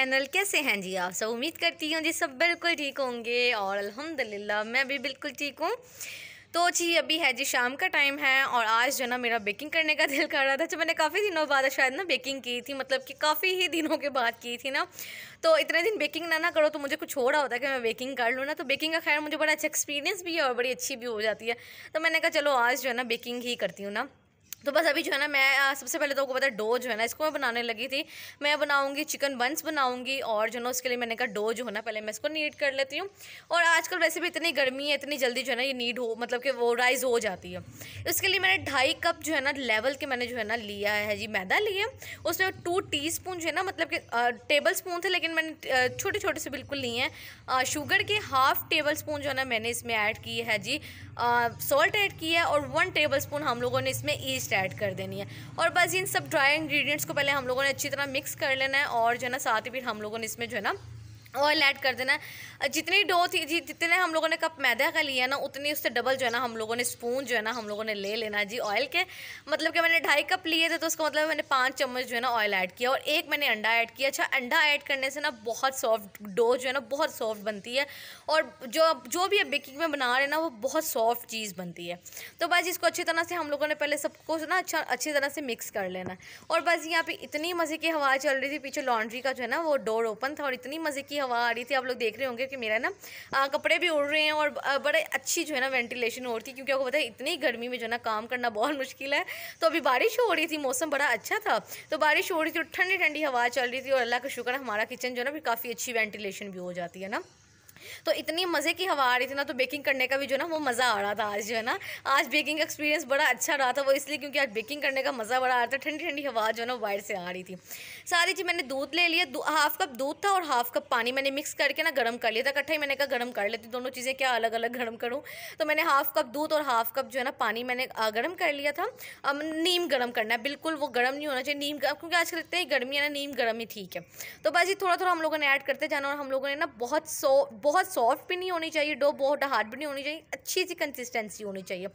channel कैसे हैं जी आप सब उम्मीद करती हूँ जी सब बिल्कुल ठीक होंगे और अल्हम्दुलिल्लाह मैं भी बिल्कुल ठीक हूँ तो जी अभी है जी शाम का टाइम है और आज जो ना मेरा बेकिंग करने का दिल कर रहा था जो मैंने काफ़ी दिनों बाद शायद ना बेकिंग की थी मतलब कि काफ़ी ही दिनों के बाद की थी ना तो इतने दिन बेकिंग ना ना करो तो मुझे कुछ हो रहा होता है कि मैं बेकिंग कर लूँ ना तो बेकिंग का खैर मुझे बड़ा अच्छा एक्सपीरियंस भी है और बड़ी अच्छी भी हो जाती है तो मैंने कहा चलो आज जो है ना बेकिंग ही करती हूँ ना तो बस अभी जो है ना मैं सबसे पहले तो आपको पता है डो जो है ना इसको मैं बनाने लगी थी मैं बनाऊंगी चिकन बंस बनाऊंगी और जो है ना उसके लिए मैंने कहा डो जो है ना पहले मैं इसको नीड कर लेती हूँ और आजकल वैसे भी इतनी गर्मी है इतनी जल्दी जो है ना ये नीड हो मतलब कि वो राइज़ हो जाती है इसके लिए मैंने ढाई कप जो है ना लेवल के मैंने जो है ना लिया है जी मैदा लिया उसमें टू टी स्पून जो है ना मतलब कि टेबल स्पून थे लेकिन मैंने छोटे छोटे से बिल्कुल लिए हैं शुगर के हाफ टेबल स्पून जो है ना मैंने इसमें ऐड की है जी सॉल्ट ऐड किया है और वन टेबल स्पून हम लोगों ने इसमें ईस्ट पेस्ट ऐड कर देनी है और बस इन सब ड्राई इंग्रेडिएंट्स को पहले हम लोगों ने अच्छी तरह मिक्स कर लेना है और जो है ना साथ ही फिर हम लोगों ने इसमें जो है ना ऑयल ऐड कर देना है जितनी डो थी जी जितने हम लोगों ने कप मैदा का लिया ना उतनी उससे डबल जो है ना हम लोगों ने स्पून जो है ना हम लोगों ने ले लेना जी ऑयल के मतलब कि मैंने ढाई कप लिए थे तो उसका मतलब मैंने पाँच चम्मच जो है ना ऑयल ऐड किया और एक मैंने अंडा ऐड किया अच्छा अंडा ऐड करने से ना बहुत सॉफ्ट डो जो है ना बहुत सॉफ्ट बनती है और जो जो भी आप बेकिंग में बना रहे हैं ना वो बहुत सॉफ्ट चीज़ बनती है तो बस इसको अच्छी तरह से हम लोगों ने पहले सबको ना अच्छा अच्छी तरह से मिक्स कर लेना और बस यहाँ पर इतनी मज़े की हवा चल रही थी पीछे लॉन्ड्री का जो है ना वो डोर ओपन था और इतनी मज़े की हवा आ रही थी आप लोग देख रहे होंगे कि मेरा ना आ, कपड़े भी उड़ रहे हैं और बड़े अच्छी जो है ना वेंटिलेशन हो रही थी क्योंकि आपको पता है इतनी गर्मी में जो है ना काम करना बहुत मुश्किल है तो अभी बारिश हो रही थी मौसम बड़ा अच्छा था तो बारिश हो रही थी और ठंडी ठंडी हवा चल रही थी और अल्लाह का शुक्र हमारा किचन जो है ना फिर काफ़ी अच्छी वेंटिलेशन भी हो जाती है ना तो इतनी मज़े की हवा आ रही थी ना तो बेकिंग करने का भी जो ना वो मज़ा आ रहा था आज जो है ना आज बेकिंग एक्सपीरियंस बड़ा अच्छा रहा था वो इसलिए क्योंकि आज बेकिंग करने का मज़ा बड़ा आ रहा था ठंडी ठंडी हवा जो है ना वाइड से आ रही थी सारी चीज़ मैंने दूध ले लिया हाफ कप दूध था और हाफ कप पानी मैंने मिक्स करके ना गर्म कर लिया था कट्ठा ही मैंने कहा गर्म कर लेती दोनों चीज़ें क्या अलग अलग गर्म करूँ तो मैंने हाफ कप दूध और हाफ कप जो है ना पानी मैंने गर्म कर लिया था अब नीम गर्म करना है बिल्कुल वो गर्म नहीं होना चाहिए नीम क्योंकि आजकल कल इतनी गर्मी है ना नीम गर्म ही ठीक है तो बस ये थोड़ा थोड़ा हम लोगों ने ऐड करते जाना और हम लोगों ने ना बहुत सो बहुत सॉफ्ट भी नहीं होनी चाहिए डो बहुत हार्ड भी नहीं होनी चाहिए अच्छी सी कंसिस्टेंसी होनी चाहिए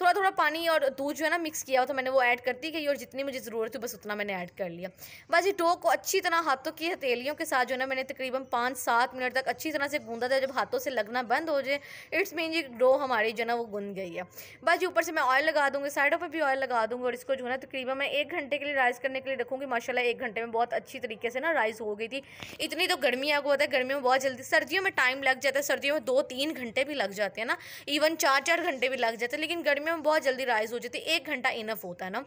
थोड़ा थोड़ा पानी और दूध जो है ना मिक्स किया हुआ था मैंने वो ऐड करती गई और जितनी मुझे ज़रूरत थी बस उतना मैंने ऐड कर लिया बस ये डो को अच्छी तरह हाथों की हथेलियों के साथ जो है ना मैंने तकरीबन पाँच सात मिनट तक अच्छी तरह से गूंदा था जब हाथों से लगना बंद हो जाए इट्स मीन ये डो हमारी जो है ना वो गुंद गई है बस ऊपर से मैं ऑयल लगा दूँगी साइडों पर भी ऑयल लगा दूँगी और इसको जो है ना तकरीबन मैं एक घंटे के लिए राइस करने के लिए रखूँगी माशाला एक घंटे में बहुत अच्छी तरीके से ना राइस हो गई थी इतनी तो गर्मी आगे होता है गर्मी में बहुत जल्दी सर्दियों में टाइम लग जाता है सर्दियों में दो तीन घंटे भी लग जाते हैं ना इवन चार चार घंटे भी लग जाते हैं लेकिन गर्मियों में बहुत जल्दी राइज़ हो जाती है एक घंटा इनफ होता है ना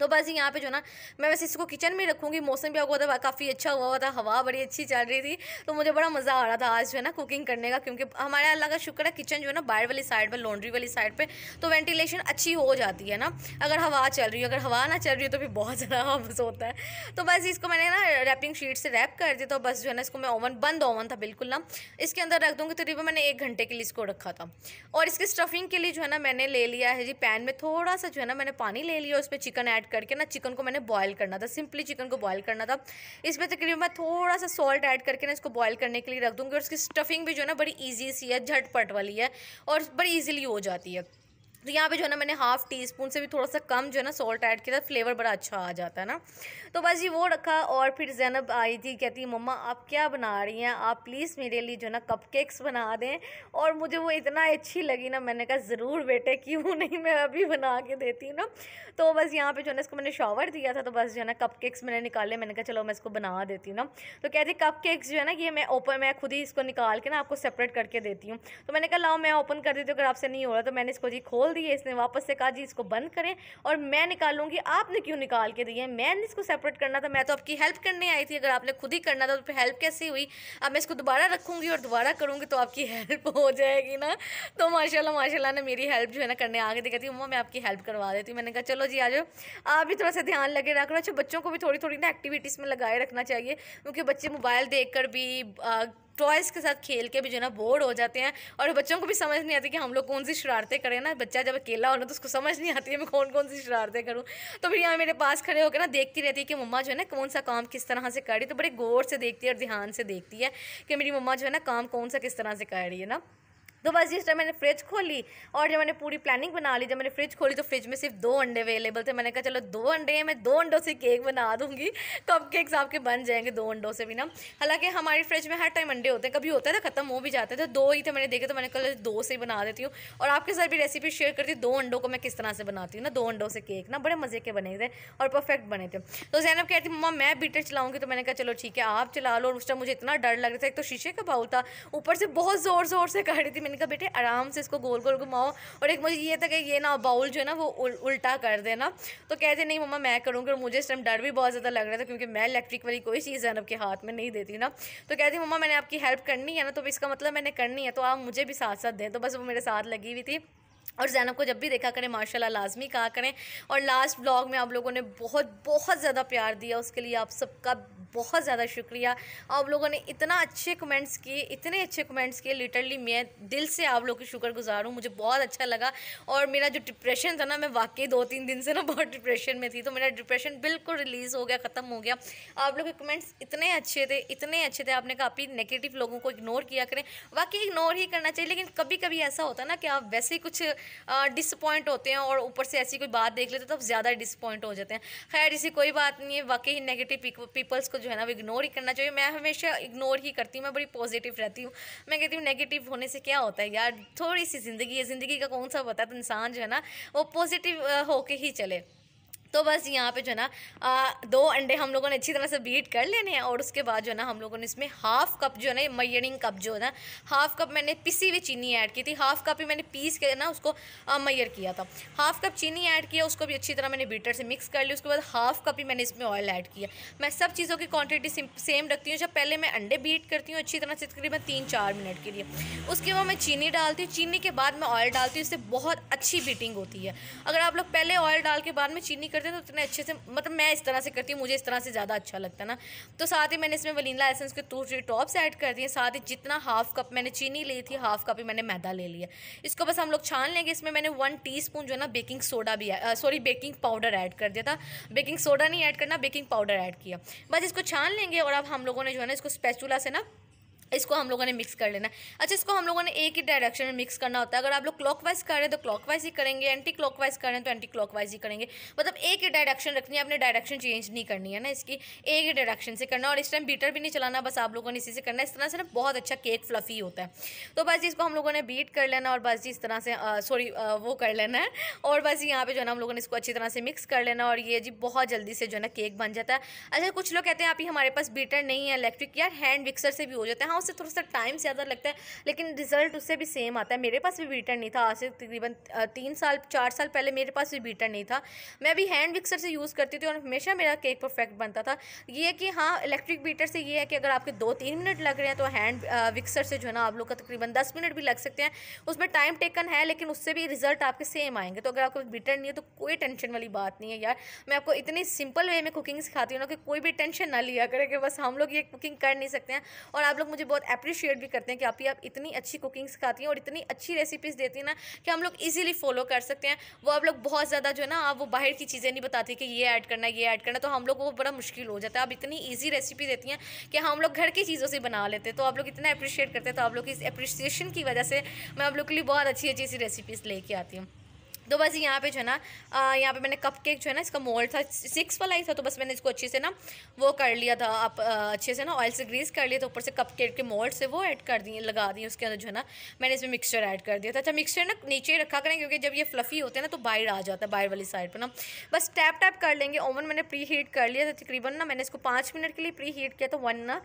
तो बस यहाँ पे जो ना मैं वैसे इसको किचन में रखूँगी मौसम भी हुआ था काफ़ी अच्छा हुआ हुआ था हवा बड़ी अच्छी चल रही थी तो मुझे बड़ा मज़ा आ रहा था आज जो है ना कुकिंग करने का क्योंकि हमारे अल्लाह का शुक्र है किचन जो है ना बाहर वाली साइड पर लॉन्ड्री वाली साइड पर तो वेंटिलेशन अच्छी हो जाती है ना अगर हवा चल रही है अगर हवा ना चल रही है तो फिर बहुत ज़्यादा हफ्स होता है तो बस इसको मैंने ना रैपिंग शीट से रैप कर दिया तो बस जो है ना इसको मैं ओवन बंद ओवन था बिल्कुल ना इसके अंदर रख दूँगी तकरीबन मैंने एक घंटे के लिए इसको रखा था और इसकी स्टफिंग के लिए जो है ना मैंने ले लिया है जी पैन में थोड़ा सा जो है ना मैंने पानी ले लिया उस पर चिकन ऐड करके ना चिकन को मैंने बॉयल करना था सिंपली चिकन को बॉयल करना था इसमें तकरीबन मैं थोड़ा सा सॉल्ट ऐड करके ना इसको बॉयल करने के लिए रख दूँगी और उसकी स्टफिंग भी जो है ना बड़ी ईजी सी है झटपट वाली है और बड़ी ईजिली हो जाती है तो यहाँ पे जो है ना मैंने हाफ़ टी स्पून से भी थोड़ा सा कम जो है ना सॉल्ट ऐड किया था फ्लेवर बड़ा अच्छा आ जाता है ना तो बस ये वो रखा और फिर जैनब आई थी कहती मम्मा आप क्या बना रही हैं आप प्लीज़ मेरे लिए जो है ना कपकेक्स बना दें और मुझे वो इतना अच्छी लगी ना मैंने कहा ज़रूर बेटे क्यों नहीं मैं अभी बना के देती हूँ ना तो बस यहाँ पर जो है ना इसको मैंने शॉवर दिया था तो बस जो है ना कप मैंने निकाले मैंने कहा चलो मैं इसको बना देती हूँ ना तो कहती कप जो है ना ये मैं ओपन मैं खुद ही इसको निकाल के ना आपको सेपरेट करके देती हूँ तो मैंने कहा लाओ मैं ओपन कर देती हूँ अगर आपसे नहीं हो रहा तो मैंने इसको जी खोल खोल दिए इसने वापस से कहा जी इसको बंद करें और मैं निकालूंगी आपने क्यों निकाल के दिए मैंने इसको सेपरेट करना था मैं तो आपकी हेल्प करने आई थी अगर आपने खुद ही करना था तो फिर हेल्प कैसे हुई अब मैं इसको दोबारा रखूँगी और दोबारा करूँगी तो आपकी हेल्प हो जाएगी ना तो माशाला माशाला ने मेरी हेल्प जो है ना करने आगे दिखाती हूँ मैं आपकी हेल्प करवा देती हूँ मैंने कहा चलो जी आ जाओ आप भी थोड़ा सा ध्यान लगे रखना अच्छा बच्चों को भी थोड़ी थोड़ी ना एक्टिविटीज़ में लगाए रखना चाहिए क्योंकि बच्चे मोबाइल देख भी टॉयज़ के साथ खेल के भी जो है ना बोर्ड हो जाते हैं और बच्चों को भी समझ नहीं आती कि हम लोग कौन सी शरारतें करें ना बच्चा जब अकेला हो ना तो उसको समझ नहीं आती है मैं कौन कौन सी शरारतें करूँ तो फिर यहाँ मेरे पास खड़े होकर ना देखती रहती है कि मम्मा जो है ना कौन सा काम किस तरह से कर रही है तो बड़े गौर से देखती है और ध्यान से देखती है कि मेरी मम्मा जो है ना काम कौन सा किस तरह से कर रही है ना तो बस जिस टाइम मैंने फ्रिज खोली और जब मैंने पूरी प्लानिंग बना ली जब मैंने फ्रिज खोली तो फ्रिज में सिर्फ दो अंडे अवेलेबल थे मैंने कहा चलो दो अंडे हैं मैं दो अंडों से केक बना दूंगी कप केक्स आपके बन जाएंगे दो अंडों से भी ना हालांकि हमारी फ्रिज में हर टाइम अंडे होते हैं कभी होता है तो खत्म हो भी जाते थे तो दो ही थे तो मैंने देखे तो मैंने कहा दो से बना देती हूँ और आपके साथ भी रेसिपी शेयर करती हूँ दो अंडों को मैं किस तरह से बनाती हूँ ना दो अंडों से केक ना बड़े मज़े के बने थे और परफेक्ट बने थे तो जैनब कहती मम्मा मैं बीटर चलाऊंगी तो मैंने कहा चलो ठीक है आप चला लो और उस टाइम मुझे इतना डर लग रहा था एक तो शीशे का बाउल था ऊपर से बहुत ज़ोर ज़ोर से कह रही थी मैंने कहा बेटे आराम से इसको गोल गोल घुमाओ और एक मुझे ये था कि ये ना बाउल जो है ना वो उल्टा कर देना तो कहते नहीं मम्मा मैं करूँगी और मुझे इस टाइम डर भी बहुत ज़्यादा लग रहा था क्योंकि मैं इलेक्ट्रिक वाली कोई चीज़ जैनब के हाथ में नहीं देती ना तो कहती मम्मा मैंने आपकी हेल्प करनी है ना तो इसका मतलब मैंने करनी है तो आप मुझे भी साथ साथ दें तो बस वो मेरे साथ लगी हुई थी और जैनब को जब भी देखा करें माशाल्लाह लाजमी कहा करें और लास्ट ब्लॉग में आप लोगों ने बहुत बहुत ज़्यादा प्यार दिया उसके लिए आप सबका बहुत ज़्यादा शुक्रिया आप लोगों ने इतना अच्छे कमेंट्स किए इतने अच्छे कमेंट्स किए लिटरली मैं दिल से आप लोग की गुजार हूँ मुझे बहुत अच्छा लगा और मेरा जो डिप्रेशन था ना मैं वाकई दो तीन दिन से ना बहुत डिप्रेशन में थी तो मेरा डिप्रेशन बिल्कुल रिलीज़ हो गया ख़त्म हो गया आप लोग के कमेंट्स इतने अच्छे थे इतने अच्छे थे आपने काफ़ी नेगेटिव लोगों को इग्नोर किया करें वाकई इग्नोर ही करना चाहिए लेकिन कभी कभी ऐसा होता ना कि आप वैसे ही कुछ डिसअपॉइंट होते हैं और ऊपर से ऐसी कोई बात देख लेते हैं तो ज़्यादा डिसअपॉइंट हो जाते हैं खैर इसी कोई बात नहीं है वाकई ही नेगेटिव पीपल्स को जो है ना वो इग्नोर ही करना चाहिए मैं हमेशा इग्नोर ही करती हूँ मैं बड़ी पॉजिटिव रहती हूँ मैं कहती हूँ नेगेटिव होने से क्या होता है यार थोड़ी सी ज़िंदगी है ज़िंदगी का कौन सा होता है तो इंसान जो है ना वो पॉजिटिव होके ही चले तो बस यहाँ पे जो है ना दो अंडे हम लोगों ने अच्छी तरह से बीट कर लेने हैं और उसके बाद जो है ना हम लोगों ने इसमें हाफ़ कप जो है ना मैयरिंग कप जो है ना हाफ़ कप मैंने पिसी हुई चीनी ऐड की थी हाफ़ कप ही मैंने पीस के ना उसको मैयर किया था हाफ़ कप चीनी ऐड किया उसको भी अच्छी तरह मैंने बीटर से मिक्स कर लिया उसके बाद हाफ़ कप ही मैंने इसमें ऑयल ऐड किया मैं सब चीज़ों की क्वान्टिटी सेम रखती हूँ जब पहले मैं अंडे बीट करती हूँ अच्छी तरह से तकरीबन तीन चार मिनट के लिए उसके बाद मैं चीनी डालती हूँ चीनी के बाद मैं ऑयल डालती हूँ इससे बहुत अच्छी बीटिंग होती है अगर आप लोग पहले ऑयल डाल के बाद में चीनी करते हैं तो उतने अच्छे से मतलब मैं इस तरह से करती हूँ मुझे इस तरह से ज़्यादा अच्छा लगता है ना तो साथ ही मैंने इसमें वनीला एसेंस के टू थ्री टॉप्स ऐड कर दिए साथ ही जितना हाफ कप मैंने चीनी ली थी हाफ कप ही मैंने मैदा ले लिया इसको बस हम लोग छान लेंगे इसमें मैंने वन टी जो है ना बेकिंग सोडा भी सॉरी बेकिंग पाउडर ऐड कर दिया था बेकिंग सोडा नहीं ऐड करना बेकिंग पाउडर ऐड किया बस इसको छान लेंगे और अब हम लोगों ने जो है ना इसको स्पेचुला से ना इसको हम लोगों ने मिक्स कर लेना अच्छा इसको हम लोगों ने एक ही डायरेक्शन में मिक्स करना होता है अगर आप लोग क्लॉकवाइज करें तो क्लॉकवाइज ही करेंगे एंटी क्लॉकवाइज करें तो एंटी क्लॉकवाइज ही करेंगे मतलब एक ही डायरेक्शन रखनी है अपने डायरेक्शन चेंज नहीं करनी है ना इसकी एक ही डायरेक्शन से करना और इस टाइम बीटर भी नहीं चलाना बस आप लोगों ने इसी से करना इस तरह से ना बहुत अच्छा केक फ्लफी होता है तो बस इसको हम लोगों ने बीट कर लेना और बस जी इस तरह से सॉरी वो कर लेना है और बस यहाँ पर जो है ना हम लोगों ने इसको अच्छी तरह से मिक्स कर लेना और ये जी बहुत जल्दी से जो है ना केक बन जाता है अच्छा कुछ लोग कहते हैं आप ही हमारे पास बीटर नहीं है इलेक्ट्रिक यार हैंड मिक्सर से भी हो जाता है हाँ, उससे थोड़ा सा टाइम ज़्यादा लगता है लेकिन रिज़ल्ट उससे भी सेम आता है मेरे पास भी बीटर नहीं था आज से तकरीबन तीन साल चार साल पहले मेरे पास भी बीटर नहीं था मैं भी हैंड मिक्सर से यूज़ करती थी और हमेशा मेरा केक परफेक्ट बनता था ये कि हाँ इलेक्ट्रिक बीटर से ये है कि अगर आपके दो तीन मिनट लग रहे हैं तो हैंड मिक्सर से जो है ना आप लोग का तकरीबन दस मिनट भी लग सकते हैं उसमें टाइम टेकन है लेकिन उससे भी रिज़ल्ट आपके सेम आएंगे तो अगर आपको बीटर नहीं है तो कोई टेंशन वाली बात नहीं है यार मैं आपको इतनी सिंपल वे में कुकिंग सिखाती हूँ ना कि कोई भी टेंशन ना लिया करें कि बस हम लोग ये कुकिंग कर नहीं सकते हैं और आप लोग मुझे बहुत अप्रिशिएट भी करते हैं कि आप ही आप इतनी अच्छी कुकिंग सिखाती हैं और इतनी अच्छी रेसिपीज़ देती हैं ना कि हम लोग ईजिली फॉलो कर सकते हैं वो आप लोग बहुत ज़्यादा जो है ना आप वो बाहर की चीज़ें नहीं बताती कि ये ऐड करना ये ऐड करना तो हम लोग वो बड़ा मुश्किल हो जाता है आप इतनी ईजी रेसिपी देती हैं कि हम लोग घर की चीज़ों से बना लेते हैं तो आप लोग इतना अप्रिशिएट करते हैं तो आप लोग इस अप्रिसिएशन की वजह से मैं आप लोग के लिए बहुत अच्छी अच्छी सी रेसिपीज़ लेके आती हूँ तो बस यहाँ पे जो है ना यहाँ पे मैंने कप केक जो है ना इसका मोल्ड था सिक्स वाला ही था तो बस मैंने इसको अच्छे से ना वो कर लिया था आप अच्छे से ना ऑयल से ग्रीस कर लिया था तो ऊपर से कप केक के मोल्ड से वो ऐड कर दिए लगा दिए उसके अंदर जो है ना मैंने इसमें मिक्सचर ऐड कर दिया था अच्छा मिक्सचर ना नीचे रखा करें क्योंकि जब ये फ्लफ़ी होते हैं ना तो बाहर आ जाता है बाहर वाली साइड पर ना बस टैप टैप कर लेंगे ओवन मैंने प्री हीट कर लिया था तकरीबन ना मैंने इसको पाँच मिनट के लिए प्री हीट किया था वन ना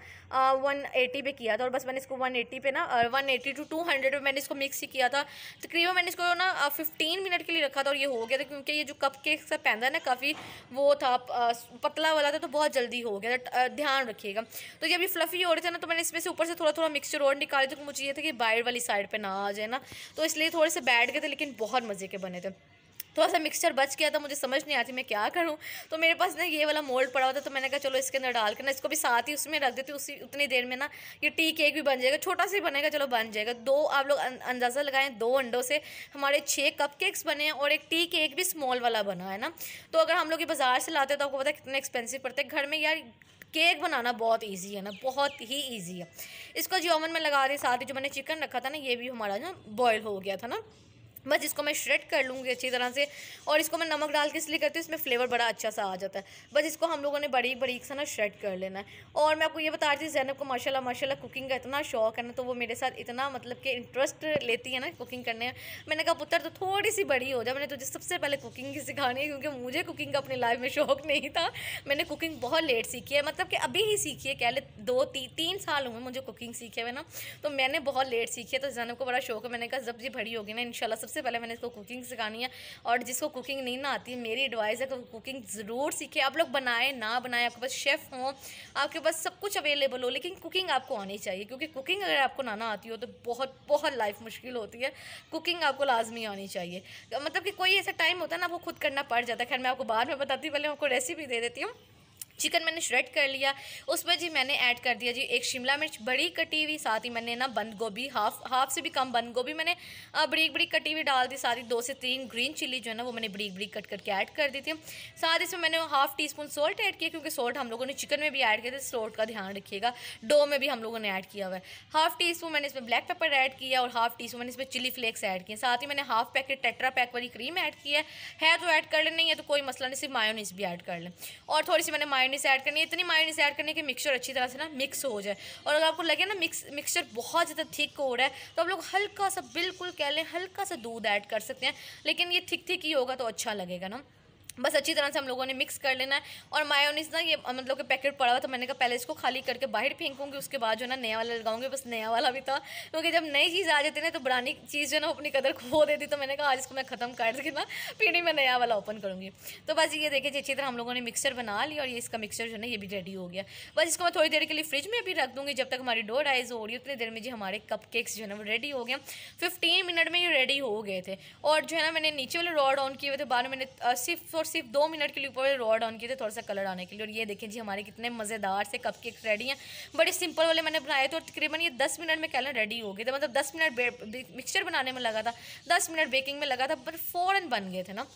वन एटी पे किया था और बस मैंने इसको वन एटी पे ना one eighty to two hundred पे मैंने इसको मिक्स ही किया था तकरीबन मैंने इसको ना फिफ्टीन मिनट के लिए रखा था और ये हो गया था क्योंकि ये जो कप केक सब पहनता है ना काफ़ी वो था पतला वाला था तो बहुत जल्दी हो गया था ध्यान रखिएगा तो ये अभी फ्लफ़ी हो रहे थे ना तो मैंने इसमें से ऊपर से थोड़ा थोड़ा मिक्सचर और निकाले थे तो मुझे ये था कि बाइड वाली साइड पर ना आ जाए ना तो इसलिए थोड़े से बैठ गए थे लेकिन बहुत मज़े के बने थे थोड़ा सा मिक्सचर बच गया था मुझे समझ नहीं आती मैं क्या करूँ तो मेरे पास ना ये वाला मोल्ड पड़ा हुआ था तो मैंने कहा चलो इसके अंदर डाल करना इसको भी साथ ही उसमें रख देती हूँ उसी उतनी देर में ना ये टी केक भी बन जाएगा छोटा सा ही बनेगा चलो बन जाएगा दो आप लोग अं, अंदाज़ा लगाएं दो अंडों से हमारे छः कप केक्स बने हैं और एक टी केक भी स्मॉल वाला बना है ना तो अगर हम लोग ये बाज़ार से लाते तो आपको पता कितने एक्सपेंसिव पड़ते हैं घर में यार केक बनाना बहुत इजी है ना बहुत ही इजी है इसको जो ओवन में लगा रही साथ ही जो मैंने चिकन रखा था ना ये भी हमारा ना बॉयल हो गया था ना बस इसको मैं श्रेड कर लूँगी अच्छी तरह से और इसको मैं नमक डाल के इसलिए करती हूँ इसमें फ्लेवर बड़ा अच्छा सा आ जाता है बस इसको हम लोगों ने बड़ी बड़ी सा ना श्रेड कर लेना है और मैं आपको ये बता रही थी जैनब को माशाल्लाह माशाल्लाह कुकिंग का इतना शौक है ना तो वो मेरे साथ इतना मतलब कि इंटरेस्ट लेती है ना कुकिंग करने में मैंने कहा पुत्र तो थोड़ी सी बड़ी हो जाए मैंने तुझे सबसे पहले कुकिंग ही सिखानी है क्योंकि मुझे कुकिंग का अपनी लाइफ में शौक नहीं था मैंने कुकिंग बहुत लेट सीखी है मतलब कि अभी ही सीखी है कह ले दो तीन साल हुए मुझे कुकिंग सीखे हुए ना तो मैंने बहुत लेट सीखी है तो जैनब को बड़ा शौक है मैंने कहा जब जी बड़ी होगी ना इन सब सबसे पहले मैंने इसको कुकिंग सिखानी है और जिसको कुकिंग नहीं ना आती मेरी एडवाइस है कि कुकिंग ज़रूर सीखे आप लोग बनाए ना बनाए आपके पास शेफ़ हो आपके पास सब कुछ अवेलेबल हो लेकिन कुकिंग आपको आनी चाहिए क्योंकि कुकिंग अगर आपको ना ना आती हो तो बहुत बहुत लाइफ मुश्किल होती है कुकिंग आपको लाजमी आनी चाहिए मतलब कि कोई ऐसा टाइम होता है ना आपको खुद करना पड़ जाता है खैर मैं आपको बाद में बताती पहले आपको रेसिपी दे देती हूँ चिकन मैंने श्रेड कर लिया उसमें जी मैंने ऐड कर दिया जी एक शिमला मिर्च बड़ी कटी हुई साथ ही मैंने ना बंद गोभी हाफ हाफ से भी कम बंद गोभी मैंने बड़ी बड़ी कटी हुई डाल दी साथ ही दो से तीन ग्रीन चिली जो है ना वो मैंने बड़ी बड़ी कट करके ऐड कर दी थी साथ इसमें मैंने half teaspoon salt add किया क्योंकि सोल्ट हम लोगों ने चिकन में भी ऐड किया था सोल्ट का ध्यान रखिएगा डो में भी हम लोगों ने ऐड किया हुआ है हाफ टी स्पून मैंने इसमें ब्लैक पेपर ऐड किया और हाफ टी स्पून मैंने इसमें चिली फ्लेक्स ऐड किए साथ ही मैंने हाफ पैकेट टेट्रा पैक वाली क्रीम ऐड की है तो ऐड कर लें नहीं है तो कोई मसला नहीं सिर्फ मायोनीस भी ऐड कर लें और थोड़ी सी मैंने मायोनीस ऐड करनी है इतनी मायोनीस ऐड करनी है कि मिक्सचर अच्छी तरह से ना मिक्स हो जाए और अगर आपको लगे ना मिक्स मिक्सचर बहुत ज़्यादा थिक हो रहा है तो आप लोग हल्का सा बिल्कुल कह लें हल्का सा दूध ऐड कर सकते हैं लेकिन ये थिक थिक ही होगा तो अच्छा लगेगा ना बस अच्छी तरह से हम लोगों ने मिक्स कर लेना है और मायोनीस ना ये मतलब के पैकेट पड़ा हुआ तो मैंने कहा पहले इसको खाली करके बाहर फेंकूंगी उसके बाद जो ना नया वाला लगाऊंगी बस नया वाला भी था क्योंकि जब नई चीज़ आ जाती ना तो पुरानी चीज़ जो ना अपनी कदर खो देती तो मैंने कहा आज इसको मैं ख़त्म कर के ना फिर ही मैं नया वाला ओपन करूँगी तो बस ये देखिए अच्छी तरह हम लोगों ने मिक्सर बना लिया और ये इसका मिक्सर जो ना ये भी रेडी हो गया बस इसको मैं थोड़ी देर के लिए फ्रिज में भी रख दूँगी जब तक हमारी डोर आइज हो रही है उतनी देर में जी हमारे कप जो है ना वो रेडी हो गया फिफ्टीन मिनट में ये रेडी हो गए थे और जो है ना मैंने नीचे वाले रॉड ऑन किए हुए थे बाद में मैंने सिर्फ और सिर्फ दो मिनट के लिए ऊपर रॉड ऑन किए थे थोड़ा सा कलर आने के लिए और ये देखें जी हमारे कितने मज़ेदार से कप केक रेडी हैं बड़े सिंपल वाले मैंने बनाए थे और तकरीबन ये दस मिनट में कहना रेडी हो गए थे मतलब दस मिनट मिक्सचर बनाने में लगा था दस मिनट बेकिंग में लगा था पर फ़ौरन बन गए थे ना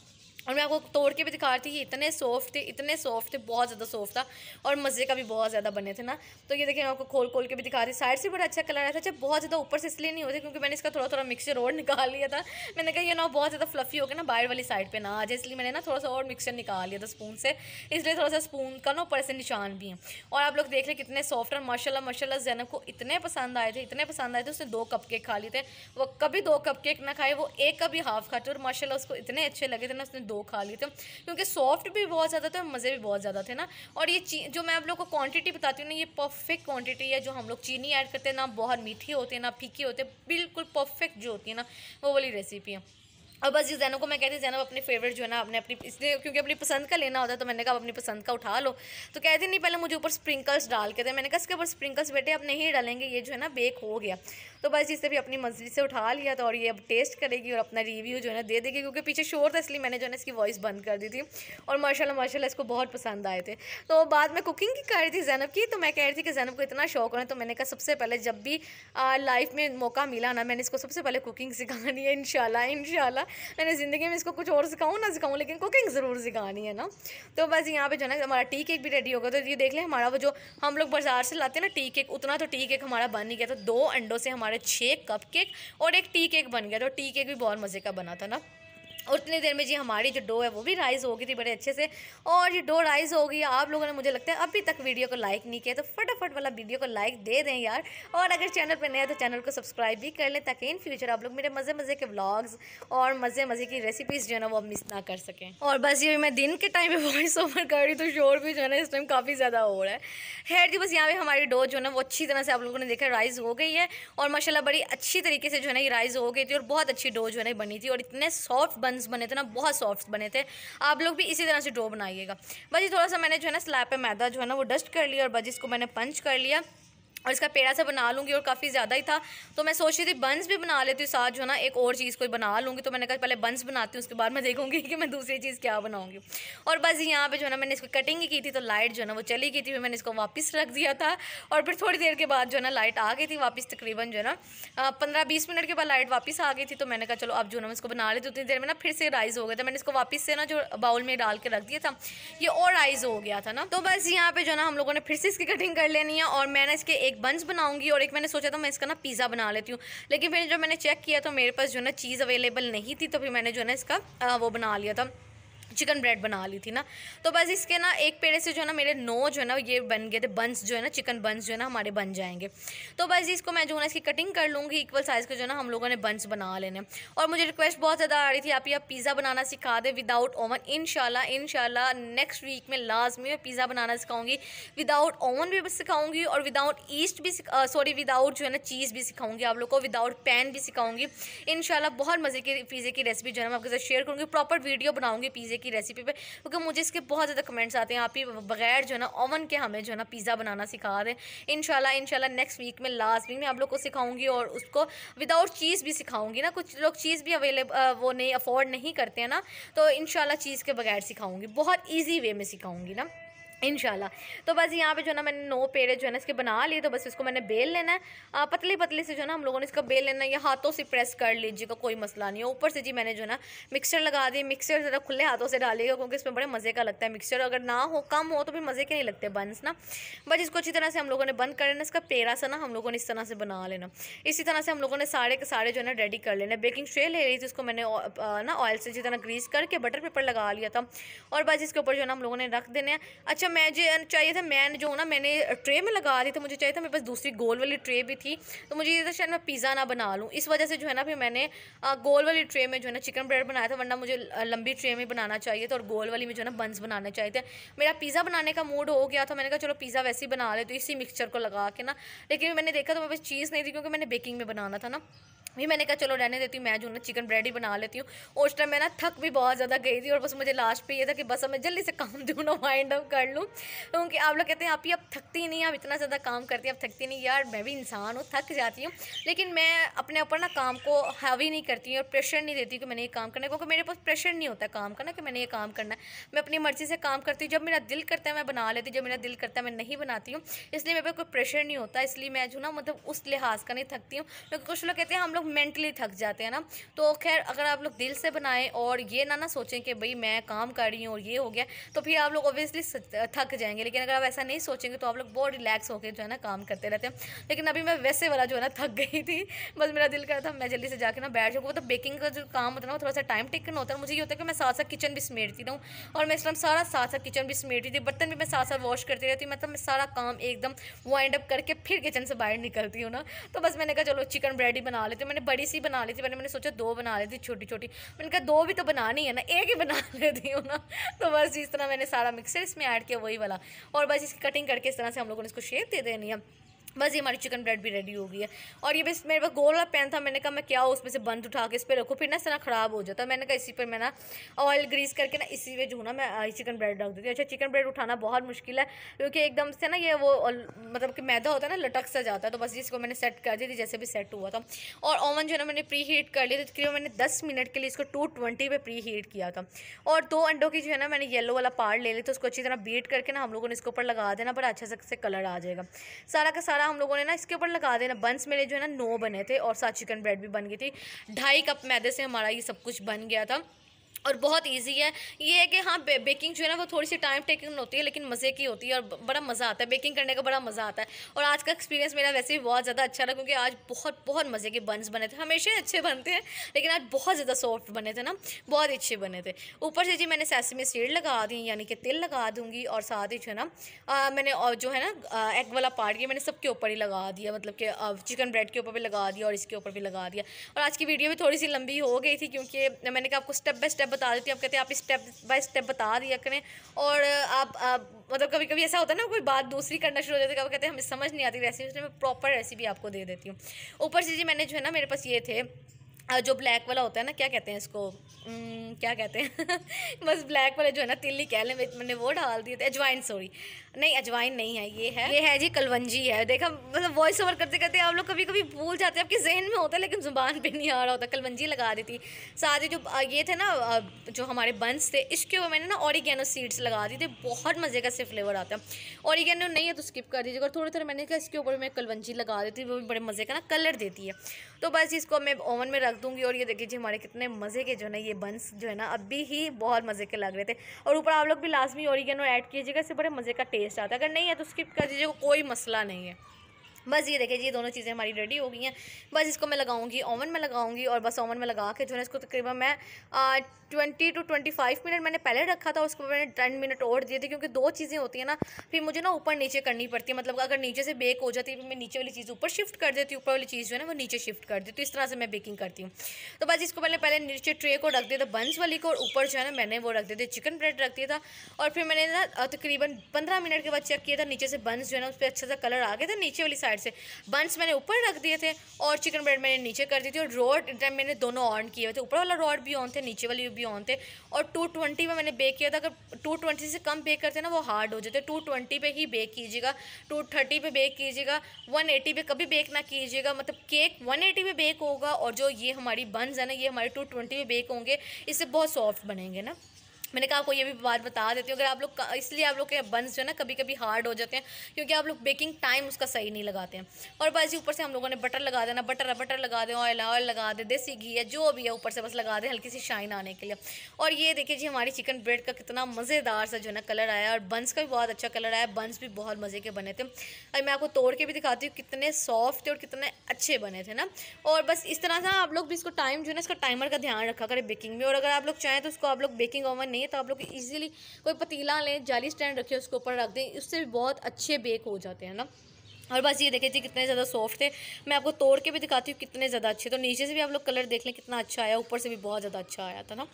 और मैं आपको तोड़ के भी दिखा रही थी इतने सॉफ्ट थे इतने सॉफ्ट थे बहुत ज़्यादा सॉफ्ट था और मज़े का भी बहुत ज़्यादा बने थे ना तो ये देखिए मैं आपको खोल खोल के भी दिखा रही साइड से बड़ा अच्छा कलर आया था अच्छा बहुत ज़्यादा ऊपर से इसलिए नहीं होते क्योंकि मैंने इसका थोड़ा थोड़ा मिक्सर और निकाल लिया था मैंने कहा ये ना बहुत ज़्यादा फ्लफी होकर ना बाहर वाली साइड पर ना आ जाए इसलिए मैंने ना थोड़ा सा और मिक्सर निकाल लिया था स्पून से इसलिए थोड़ा सा स्पून का ना ऊपर से निशान भी है और आप लोग देख रहे कितने सॉफ्ट और माशाला माशाला जैनब को इतने पसंद आए थे इतने पसंद आए थे उसने दो कप केक खा लिए थे वो कभी दो कप केक ना खाए वो एक कभी हाफ खाते और माशाला उसको इतने अच्छे लगे थे ना उसने दो दो खा लिए थे क्योंकि सॉफ्ट भी बहुत ज़्यादा थे मज़े भी बहुत ज़्यादा थे ना और ये जो मैं आप लोग को क्वान्टिटी बताती हूँ ना ये परफेक्ट क्वान्टिटी है जो हम लोग चीनी ऐड करते हैं ना बहुत मीठी होते हैं ना फीकी होते हैं बिल्कुल परफेक्ट जो होती है ना वो वाली रेसिपी है और बस ये जैनब को मैं कहती जैनब अपने फेवरेट जो है ना अपने अपनी इसलिए क्योंकि अपनी पसंद का लेना होता है तो मैंने कहा अपनी पसंद का उठा लो तो कहती नहीं पहले मुझे ऊपर स्प्रिंकल्स डाल के थे मैंने कहा इसके ऊपर स्प्रिंकल्स बेटे अब नहीं डालेंगे ये जो है ना बेक हो गया तो बस इसे भी अपनी मर्जी से उठा लिया तो और ये अब टेस्ट करेगी और अपना रिव्यू जो है ना दे देगी क्योंकि पीछे शोर था इसलिए मैंने जो है ना इसकी वॉइस बंद कर दी थी और माशाला माशाला इसको बहुत पसंद आए थे तो बाद में कुकिंग की कर रही थी जैनब की तो मैं कह रही थी कि जैनब को इतना शौक होना तो मैंने कहा सबसे पहले जब भी लाइफ में मौका मिला ना मैंने इसको सबसे पहले कुकिंग सिखानी है इन शाला मैंने ज़िंदगी में इसको कुछ और सिखाऊँ ना सिखाऊँ लेकिन कुकिंग ज़रूर सिखानी है ना तो बस यहाँ पर जो है ना हमारा टी केक भी रेडी होगा तो ये देख लें हमारा वो जो हम लोग बाज़ार से लाते हैं ना टी केक उतना तो टी केक हमारा बन ही गया था तो दो अंडों से हमारे छः कप केक और एक टी केक बन गया तो टी केक भी बहुत मज़े का बना था ना उतनी देर में जी हमारी जो डो है वो भी राइज़ हो गई थी बड़े अच्छे से और ये डो राइज़ हो गई आप लोगों ने मुझे लगता है अभी तक वीडियो को लाइक नहीं किया तो फटाफट वाला वीडियो को लाइक दे दें यार और अगर चैनल पर नया तो चैनल को सब्सक्राइब भी कर लें ताकि इन फ्यूचर आप लोग मेरे मज़े मज़े के ब्लॉग्स और मज़े मज़े की रेसिपीज़ जो है ना वो मिस ना कर सकें और बस ये मैं दिन के टाइम पर वॉइस ओवर कर रही तो शोर भी जो है ना इस टाइम काफ़ी ज़्यादा हो रहा है जी बस यहाँ पर हमारी डो जो है ना वो अच्छी तरह से आप लोगों ने देखा राइज हो गई है और माशाला बड़ी अच्छी तरीके से जो है ना ये राइज़ हो गई थी और बहुत अच्छी डो जो है ना बनी थी और इतने सॉफ्ट बन बन्स बने थे ना बहुत सॉफ्ट बने थे आप लोग भी इसी तरह से डो बनाइएगा ये थोड़ा सा मैंने जो है ना स्लैब पर मैदा जो है ना वो डस्ट कर लिया और बस इसको मैंने पंच कर लिया और इसका पेड़ा सा बना लूँगी और काफ़ी ज़्यादा ही था तो मैं सोच रही थी बंस भी बना लेती हूँ साथ जो है ना एक और चीज़ कोई बना लूँगी तो मैंने कहा पहले बंस बनाती हूँ उसके बाद मैं देखूँगी कि मैं दूसरी चीज़ क्या बनाऊँगी और बस यहाँ पे जो है ना मैंने इसको कटिंग ही की थी तो लाइट जो है ना वो चली गई थी फिर मैंने इसको वापस रख दिया था और फिर थोड़ी देर के बाद जो है ना लाइट आ गई थी वापस तकरीबन जो है ना पंद्रह बीस मिनट के बाद लाइट वापस आ गई थी तो मैंने कहा चलो अब जो है ना इसको बना लेती उतनी तो देर में ना फिर से राइज़ हो गया था मैंने इसको वापस से ना जो बाउल में डाल के रख दिया था ये और राइज़ हो गया था ना तो बस यहाँ पर जो है ना हम लोगों ने फिर से इसकी कटिंग कर लेनी है और मैंने इसके एक बंस बनाऊँगी और एक मैंने सोचा था मैं इसका ना पिज़्ज़ा बना लेती हूँ लेकिन फिर जब मैंने चेक किया तो मेरे पास जो है ना चीज़ अवेलेबल नहीं थी तो फिर मैंने जो है ना इसका वो बना लिया था चिकन ब्रेड बना ली थी ना तो बस इसके ना एक पेड़े से जो है ना मेरे नौ जो है ना ये बन गए थे बंस जो है ना चिकन बंस जो है ना हमारे बन जाएंगे तो बस इसको मैं जो है ना इसकी कटिंग कर लूँगी इक्वल साइज़ के जो है ना हम लोगों ने बंस बना लेने और मुझे रिक्वेस्ट बहुत ज़्यादा आ रही थी आप ये पिज़्ज़ा बनाना सिखा दें विदाउट ओवन इन शाला नेक्स्ट वीक में लाजमी मैं पिज़्ज़ा बनाना सिखाऊंगी विदाउट ओवन भी सिखाऊंगी और विदाउट ईस्ट भी सॉरी विदाउट जो है ना चीज़ भी सिखाऊंगी आप लोग को विदाउट पैन भी सिखाऊंगी इन बहुत मज़े की पिज़्ज़े की रेसिपी जो है मैं आपके साथ शेयर करूँगी प्रॉपर वीडियो बनाऊँगी पिज़्ज़े की की रेसिपी पे क्योंकि मुझे इसके बहुत ज़्यादा कमेंट्स आते हैं आप ही बगैर जो है ना ओवन के हमें जो है ना पिज़्ज़ा बनाना सिखा दें इन शाला नेक्स्ट वीक में लास्ट वीक में आप लोग को सिखाऊंगी और उसको विदाउट चीज़ भी सिखाऊंगी ना कुछ लोग चीज़ भी अवेलेबल वो नहीं अफोर्ड नहीं करते हैं ना तो इन चीज़ के बगैर सिखाऊंगी बहुत ईजी वे में सिखाऊंगी ना इन तो बस यहाँ पे जो है ना मैंने नौ पेड़े जो है ना इसके बना लिए तो बस इसको मैंने बेल लेना है आ, पतली पतली से जो है ना हम लोगों ने इसका बेल लेना है या हाथों से प्रेस कर लीजिएगा कोई मसला नहीं है ऊपर से जी मैंने जो है ना मिक्सचर लगा दिया मिक्सचर ज़रा खुले हाथों से डालिएगा क्योंकि इसमें बड़े मज़े का लगता है मिक्सचर अगर ना हो कम हो तो फिर मज़े के नहीं लगते बंस ना बस इसको अच्छी तरह से हम लोगों ने बंद कर लेना इसका पेड़ा सा ना हम लोगों ने इस तरह से बना लेना इसी तरह से हम लोगों ने सारे के सारे जो है ना रेडी कर लेना बेकिंग ट्रे ले रही थी उसको मैंने ना ऑयल से अच्छी तरह ग्रीस करके बटर पेपर लगा लिया था और बस इसके ऊपर जो है ना हम लोगों ने रख देने अच्छा अच्छा मैं जो चाहिए था मैंने जो ना मैंने ट्रे में लगा दी तो मुझे चाहिए था मेरे पास दूसरी गोल वाली ट्रे भी थी तो मुझे ये था शायद मैं पिज़्ज़ा ना बना लूँ इस वजह से जो है ना फिर मैंने गोल वाली ट्रे में जो है ना चिकन ब्रेड बनाया था वरना मुझे लंबी ट्रे में बनाना चाहिए था और गोल वाली में जो है ना बंस बनाने चाहिए थे मेरा पिज़्ज़ा बनाने का मूड हो गया था मैंने कहा चलो पिज़्ज़ा वैसे ही बना ले तो इसी मिक्सचर को लगा के ना लेकिन मैंने देखा तो मेरे पास चीज़ नहीं थी क्योंकि मैंने बेकिंग में बनाना था ना भी मैंने कहा चलो रहने देती हूँ मैं जो ना चिकन ब्रेड ही बना लेती हूँ उस टाइम मैं ना थक भी बहुत ज़्यादा गई थी और बस मुझे लास्ट पे ये था कि बस अब मैं जल्दी से काम दूँ ना वाइंड अप कर लूँ क्योंकि आप लोग कहते हैं आप ही अब थकती नहीं आप इतना ज़्यादा काम करती आप थकती नहीं यार मैं भी इंसान हूँ थक जाती हूँ लेकिन मैं अपने ऊपर ना काम को हावी नहीं करती हूँ और प्रेशर नहीं देती कि मैंने ये काम करना है क्योंकि मेरे पास प्रेशर नहीं होता काम का ना कि मैंने ये काम करना है मैं अपनी मर्ज़ी से काम करती हूँ जब मेरा दिल करता है मैं बना लेती हूँ जब मेरा दिल करता है मैं नहीं बनाती हूँ इसलिए मेरे पर कोई प्रेशर नहीं होता इसलिए मैं जो ना मतलब उस लिहाज का नहीं थकती हूँ क्योंकि कुछ लोग कहते हैं हम लोग मेंटली थक जाते हैं ना तो खैर अगर आप लोग दिल से बनाएं और ये ना ना सोचें कि भाई मैं काम कर रही हूँ और ये हो गया तो फिर आप लोग ऑब्वियसली थक जाएंगे लेकिन अगर आप ऐसा नहीं सोचेंगे तो आप लोग बहुत रिलैक्स होकर जो है ना काम करते रहते हैं लेकिन अभी मैं वैसे वाला जो है ना थक गई थी बस मेरा दिल कर रहा था मैं जल्दी से जाकर ना बैठ जाऊँ मतलब बेकिंग का जो काम होता है ना थोड़ा सा टाइम टेकन होता है मुझे ये होता है कि मैं साथ साथ किचन भी समेटती रहूँ और मैं इस टाइम सारा साथ साथ किचन भी समेटती थी बर्तन भी मैं साथ साथ वॉश करती रहती हूँ मतलब मैं सारा काम एकदम वाइंड अप करके फिर किचन से बाहर निकलती हूँ ना तो बस मैंने कहा चलो चिकन ब्रेड ही बना लेती मैंने मैंने बड़ी सी बना ली थी मैंने मैंने सोचा दो बना ली थी छोटी छोटी मैंने कहा दो भी तो बनानी है ना एक ही बना लेती हूँ ना तो बस इस तरह मैंने सारा मिक्सर इसमें ऐड किया वही वाला और बस इसकी कटिंग करके इस तरह से हम लोगों ने इसको शेप दे देनी है बस ये हमारी चिकन ब्रेड भी रेडी हो गई है और ये बस मेरे पास गोल वाला पैन था मैंने कहा मैं क्या उसमें से बंद उठा के इस पर रखूँ फिर ना सना ख़राब हो जाता मैंने कहा इसी पर मैं ना ऑयल ग्रीस करके ना इसी में जो ना मैं चिकन ब्रेड रख देती हूँ अच्छा चिकन ब्रेड उठाना बहुत मुश्किल है क्योंकि एकदम से ना ये वो मतलब कि मैदा होता है ना लटक सा जाता है तो बस इसको मैंने सेट कर दी थी जैसे भी सेट हुआ था और ओवन जो है ना मैंने प्री हीट कर लिया था तो तकरीबन मैंने दस मिनट के लिए इसको टू ट्वेंटी पर प्री हीट किया था और दो अंडों की जो है ना मैंने येलो वाला पार्ट ले लिया तो उसको अच्छी तरह बीट करके ना हम लोगों ने इसके ऊपर लगा देना बड़ा अच्छा से कलर आ जाएगा सारा का सारा हम लोगों ने ना इसके ऊपर लगा देना बंस मेरे जो है ना नौ बने थे और साथ चिकन ब्रेड भी बन गई थी ढाई कप मैदे से हमारा ये सब कुछ बन गया था और बहुत इजी है ये है कि हाँ बेकिंग जो है ना वो थोड़ी सी टाइम टेकिंग होती है लेकिन मज़े की होती है और बड़ा मज़ा आता है बेकिंग करने का बड़ा मज़ा आता है और आज का एक्सपीरियंस मेरा वैसे भी बहुत ज़्यादा अच्छा रहा क्योंकि आज बहुत बहुत मज़े के बंस बने थे हमेशा अच्छे बनते हैं लेकिन आज बहुत ज़्यादा सॉफ्ट बने थे ना बहुत अच्छे बने थे ऊपर से जी मैंने में सीड लगा दी यानी कि तिल लगा दूँगी और साथ ही जो है ना मैंने और जो है ना एग वाला पार्ट किया मैंने सबके ऊपर ही लगा दिया मतलब कि चिकन ब्रेड के ऊपर भी लगा दिया और इसके ऊपर भी लगा दिया और आज की वीडियो भी थोड़ी सी लंबी हो गई थी क्योंकि मैंने कहा आपको स्टेप बाय स्टेप स्टेप बता देती हूँ आप कहते हैं आप स्टेप बाय स्टेप बता दिया करें और आप, आप मतलब कभी कभी ऐसा होता है ना कोई बात दूसरी करना शुरू हो जाती है कभी कहते हैं हमें समझ नहीं आती रेसिपी उसमें मैं प्रॉपर रेसिपी आपको दे देती हूँ ऊपर से जी मैंने जो है ना मेरे पास ये थे जो ब्लैक वाला होता है ना क्या कहते हैं इसको क्या कहते हैं बस ब्लैक वाले जो है ना तिल्ली कह लें मैंने वो डाल दिए थे अजवाइन सॉरी नहीं अजवाइन नहीं है ये है ये है जी कलवंजी है देखा मतलब वॉइस ओवर करते करते आप लोग कभी कभी भूल जाते हैं आपके जहन में होता है लेकिन जुबान पे नहीं आ रहा होता कलवंजी लगा दी थी साथ ही जो ये थे ना जो हमारे बंस थे इसके ऊपर मैंने ना ऑरिगेनो सीड्स लगा दी थी बहुत मज़े का से फ्लेवर आता है ऑरिगेनो नहीं है तो स्किप कर दीजिएगा और थोड़ी थोड़ी मैंने कहा इसके ऊपर मैं कलवंजी लगा देती वो भी बड़े मज़े का ना कलर देती है तो बस इसको मैं ओवन में रख दूँगी और ये देखिए जी हमारे कितने मज़े के जो है ना ये बंस जो है ना अभी ही बहुत मज़े के लग रहे थे और ऊपर आप लोग भी लाजमी ऑरिगेनो ऐड कीजिएगा इससे बड़े मज़े का टेस्ट टेस्ट आता है अगर नहीं है तो स्किप कर दीजिएगा कोई मसला नहीं है बस ये देखिए ये दोनों चीज़ें हमारी रेडी हो गई हैं बस इसको मैं लगाऊंगी ओवन में लगाऊंगी और बस ओवन में लगा के जो है इसको तकरीबन मैं twenty to twenty five minute मैंने पहले रखा था उसको मैंने टेन मिनट और दिए थे क्योंकि दो चीज़ें होती हैं ना फिर मुझे ना ऊपर नीचे करनी पड़ती है मतलब अगर नीचे से बेक हो जाती है फिर मैं नीचे वाली चीज़ ऊपर शिफ्ट कर देती हूँ ऊपर वाली चीज़ जो है ना वो नीचे शिफ्ट कर देती हूँ तो इस तरह से मैं बेकिंग करती हूँ तो बस इसको मैंने पहले नीचे ट्रे को रख दिया था बंस वाली को और ऊपर जो है ना मैंने वो रख दिया था चिकन ब्रेड रख दिया था और फिर मैंने ना तकरीबन पंद्रह मिनट के बाद चेक किया था नीचे से बंस जो है ना उस पर अच्छा सा कलर आ गया था नीचे वाली साइड साइड से बंस मैंने ऊपर रख दिए थे और चिकन ब्रेड मैंने नीचे कर दी थी और रोड टाइम मैंने दोनों ऑन किए हुए थे ऊपर वाला रोड भी ऑन थे नीचे वाले भी ऑन थे और टू ट्वेंटी में मैंने बेक किया था अगर टू ट्वेंटी से कम बेक करते ना वो हार्ड हो जाते टू ट्वेंटी पर ही बेक कीजिएगा टू थर्टी पर बेक कीजिएगा वन एटी पर कभी बेक ना कीजिएगा मतलब केक वन एटी पे बेक होगा और जो ये हमारी बंस है ना ये हमारे टू ट्वेंटी पे बेक होंगे इससे बहुत सॉफ्ट बनेंगे ना मैंने कहा आपको ये भी बात बता देती हूँ अगर आप लोग इसलिए आप लोग के बंस जो है ना कभी कभी हार्ड हो जाते हैं क्योंकि आप लोग बेकिंग टाइम उसका सही नहीं लगाते हैं और बस ऊपर से हम लोगों ने बटर लगा देना बटर बटर लगा दें ऑयल ऑयल लगा दें देसी घी है जो भी है ऊपर से बस लगा दें हल्की सी शाइन आने के लिए और ये देखिए जी हमारी चिकन ब्रेड का कितना मज़ेदार सा जो है ना कलर आया और बंस का भी बहुत अच्छा कलर आया बंस भी बहुत मज़े के बने थे और मैं आपको तोड़ के भी दिखाती हूँ कितने सॉफ्ट थे और कितने अच्छे बने थे ना और बस इस तरह से आप लोग भी इसको टाइम जो है ना इसका टाइमर का ध्यान रखा करें बेकिंग में और अगर आप लोग चाहें तो उसको आप लोग बेकिंग ओवन नहीं है तो आप लोग इजीली कोई पतीला लें जाली स्टैंड रखें उसके ऊपर रख दें उससे भी बहुत अच्छे बेक हो जाते हैं ना और बस ये देखे जी कितने ज़्यादा सॉफ्ट थे मैं आपको तोड़ के भी दिखाती हूँ कितने ज़्यादा अच्छे तो नीचे से भी आप लोग कलर देख लें कितना अच्छा आया ऊपर से भी बहुत ज़्यादा अच्छा आया था ना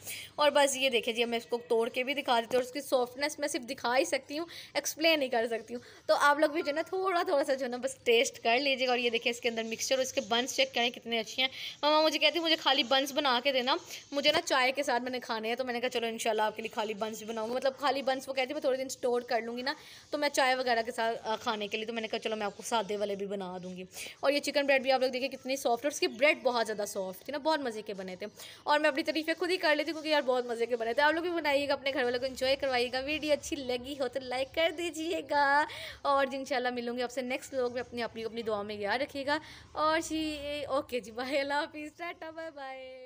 और बस ये देखे जी मैं इसको तोड़ के भी दिखा देती हूँ और उसकी सॉफ्टनेस मैं सिर्फ दिखा ही सकती हूँ एक्सप्लेन नहीं कर सकती हूँ तो आप लोग भी जो ना थोड़ा थोड़ा सा जो ना बस टेस्ट कर लीजिएगा और ये देखिए इसके अंदर मिक्सचर और इसके बंस चेक करें कितने अच्छे हैं ममा मुझे कहती मुझे खाली बंस बना के देना मुझे ना चाय के साथ मैंने खाने हैं तो मैंने कहा चलो इनशाला आपके लिए खाली बंस भी बनाऊँगी मतलब खाली बंस वो कहती मैं थोड़े दिन स्टोर कर लूँगी ना तो मैं चाय वगैरह के साथ खाने के लिए तो मैंने कहा चलो मैं आपको सादे वाले भी बना दूँगी और ये चिकन ब्रेड भी आप लोग देखिए कितनी सॉफ्ट है उसकी ब्रेड बहुत ज़्यादा सॉफ्ट थी ना बहुत मज़े के बने थे और मैं अपनी तरीफ़े खुद ही कर लेती क्योंकि यार बहुत मज़े के बने थे आप लोग भी बनाइएगा अपने घर वालों को इन्जॉय करवाइएगा वीडियो अच्छी लगी हो तो लाइक कर दीजिएगा और इन मिलूंगी आपसे नेक्स्ट लोग भी अपनी अपनी अपनी दुआ में याद रखिएगा और जी ओके जी बाय अल्लाह हाफिज़ टाटा बाय बाय